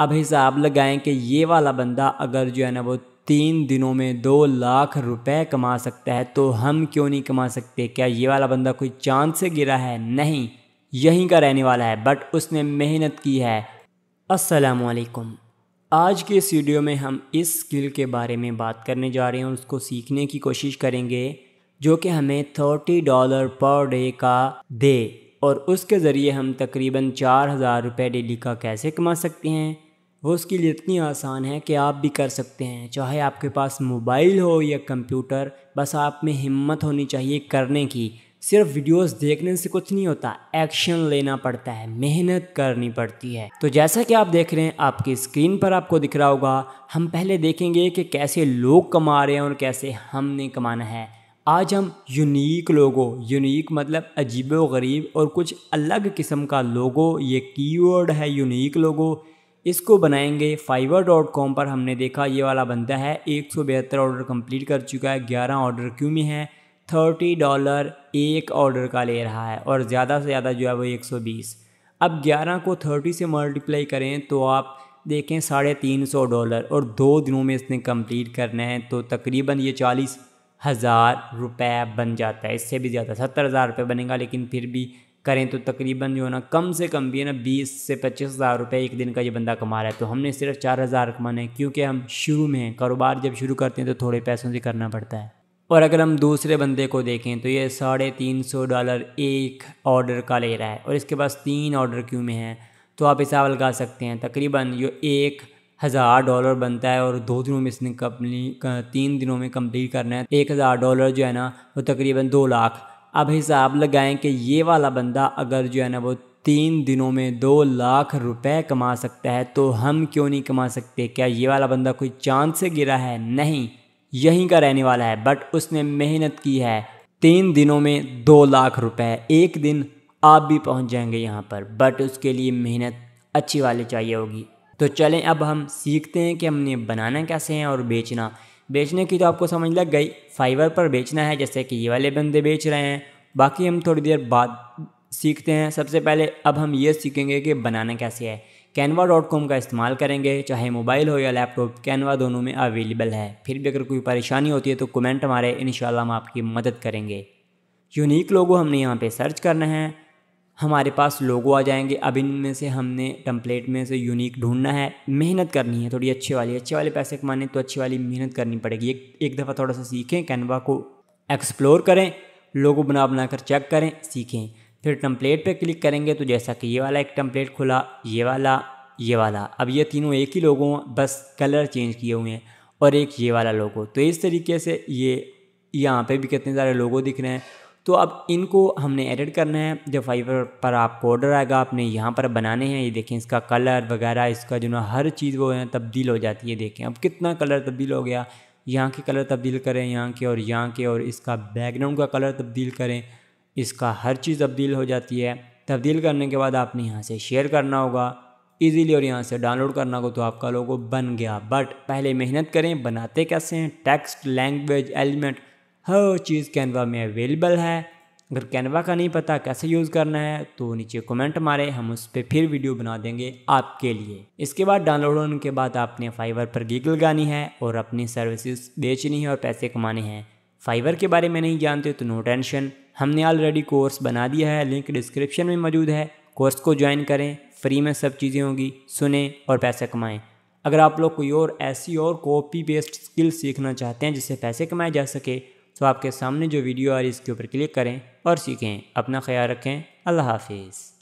अब हिसाब लगाएं कि ये वाला बंदा अगर जो है ना वो तीन दिनों में दो लाख रुपए कमा सकता है तो हम क्यों नहीं कमा सकते क्या ये वाला बंदा कोई चांद से गिरा है नहीं यहीं का रहने वाला है बट उसने मेहनत की है असलकुम आज के इस वीडियो में हम इस स्किल के बारे में बात करने जा रहे हैं उसको सीखने की कोशिश करेंगे जो कि हमें थर्टी डॉलर पर डे का दे और उसके ज़रिए हम तकरीबन चार हज़ार रुपये डेली का कैसे कमा सकते हैं वो उसके लिए इतनी आसान है कि आप भी कर सकते हैं चाहे आपके पास मोबाइल हो या कंप्यूटर बस आप में हिम्मत होनी चाहिए करने की सिर्फ वीडियोस देखने से कुछ नहीं होता एक्शन लेना पड़ता है मेहनत करनी पड़ती है तो जैसा कि आप देख रहे हैं आपकी स्क्रीन पर आपको दिख रहा होगा हम पहले देखेंगे कि कैसे लोग कमा रहे हैं और कैसे हमने कमाना है आज हम यूनिक लोगो यूनिक मतलब अजीब गरीब और कुछ अलग किस्म का लोगो ये कीवर्ड है यूनिक लोगो इसको बनाएंगे फाइवर डॉट कॉम पर हमने देखा ये वाला बंदा है एक सौ बहत्तर ऑर्डर कंप्लीट कर चुका है ग्यारह ऑर्डर क्यों में है थर्टी डॉलर एक ऑर्डर का ले रहा है और ज़्यादा से ज़्यादा जो है वो एक सौ बीस अब ग्यारह को थर्टी से मल्टीप्लाई करें तो आप देखें साढ़े तीन सौ डॉलर और दो दिनों में इसने कम्प्लीट करना है तो तकरीबन ये चालीस हज़ार रुपये बन जाता है इससे भी ज़्यादा सत्तर हज़ार रुपये बनेगा लेकिन फिर भी करें तो तकरीबन जो है ना कम से कम भी है ना बीस से पच्चीस हज़ार रुपये एक दिन का ये बंदा कमा रहा है तो हमने सिर्फ चार हज़ार कमाने क्योंकि हम शुरू में हैं कारोबार जब शुरू करते हैं तो थोड़े पैसों से करना पड़ता है और अगर हम दूसरे बंदे को देखें तो ये साढ़े तीन सौ डॉलर एक ऑर्डर का ले रहा है और इसके पास तीन ऑर्डर क्यों में है तो आप हिसाब लगा सकते हैं तकरीबन ये एक हज़ार डॉलर बनता है और दो दिनों में इसने कंपनी तीन दिनों में कंप्लीट करना है एक हज़ार डॉलर जो है ना वो तकरीबन दो लाख अब हिसाब लगाएं कि ये वाला बंदा अगर जो है ना वो तीन दिनों में दो लाख रुपए कमा सकता है तो हम क्यों नहीं कमा सकते क्या ये वाला बंदा कोई चांद से गिरा है नहीं यहीं का रहने वाला है बट उसने मेहनत की है तीन दिनों में दो लाख रुपए एक दिन आप भी पहुंच जाएंगे यहाँ पर बट उसके लिए मेहनत अच्छी वाली चाहिए होगी तो चलें अब हम सीखते हैं कि हमने बनाना कैसे है और बेचना बेचने की तो आपको समझ लग गई फाइवर पर बेचना है जैसे कि ये वाले बंदे बेच रहे हैं बाकी हम थोड़ी देर बाद सीखते हैं सबसे पहले अब हम ये सीखेंगे कि बनाना कैसे है कैनवा डॉट कॉम का इस्तेमाल करेंगे चाहे मोबाइल हो या लैपटॉप कैनवा दोनों में अवेलेबल है फिर भी अगर कोई परेशानी होती है तो कमेंट हमारे इन हम आपकी मदद करेंगे यूनिक लोगों हमने यहाँ पे सर्च करना है हमारे पास लोगो आ जाएंगे अब इनमें से हमने टम्पलेट में से यूनिक ढूंढना है मेहनत करनी है थोड़ी अच्छे वाली अच्छे वाले पैसे कमाने तो अच्छी वाली मेहनत करनी पड़ेगी एक एक दफ़ा थोड़ा सा सीखें कैनवा को एक्सप्लोर करें लोगो बना बना कर चेक करें सीखें फिर टम्पलेट पे क्लिक करेंगे तो जैसा कि ये वाला एक टम्पलेट खुला ये वाला ये वाला अब ये तीनों एक ही लोगों बस कलर चेंज किए हुए हैं और एक ये वाला लोगो तो इस तरीके से ये यहाँ पे भी कितने सारे लोगो दिख रहे हैं तो अब इनको हमने एडिट करना है जब फाइबर पर आपको ऑर्डर आएगा आपने यहाँ पर बनाने हैं ये देखें इसका कलर वगैरह इसका जो ना हर चीज़ वो है तब्दील हो जाती है देखें अब कितना कलर तब्दील हो गया यहाँ के कलर तब्दील करें यहाँ के और यहाँ के और इसका बैकग्राउंड का कलर तब्दील करें इसका हर चीज़ तब्दील हो जाती है तब्दील करने के बाद आपने यहाँ से शेयर करना होगा ईज़िली और यहाँ से डाउनलोड करना हो तो आपका लोगो बन गया बट पहले मेहनत करें बनाते कैसे हैं टेक्स्ट लैंग्वेज एलिमेंट हर चीज़ कैनवा में अवेलेबल है अगर कैनवा का नहीं पता कैसे यूज़ करना है तो नीचे कमेंट मारें हम उस पर फिर वीडियो बना देंगे आपके लिए इसके बाद डाउनलोड होने के बाद आपने फाइवर पर गिग लगानी है और अपनी सर्विसेज बेचनी है और पैसे कमाने हैं फाइवर के बारे में नहीं जानते तो नो टेंशन हमने ऑलरेडी कोर्स बना दिया है लिंक डिस्क्रिप्शन में मौजूद है कोर्स को ज्वाइन करें फ्री में सब चीज़ें होंगी सुने और पैसे कमाएँ अगर आप लोग कोई और ऐसी और कॉपी बेस्ड स्किल सीखना चाहते हैं जिससे पैसे कमाए जा सके तो आपके सामने जो वीडियो आ रही है इसके ऊपर क्लिक करें और सीखें अपना ख्याल रखें अल्लाह हाफिज़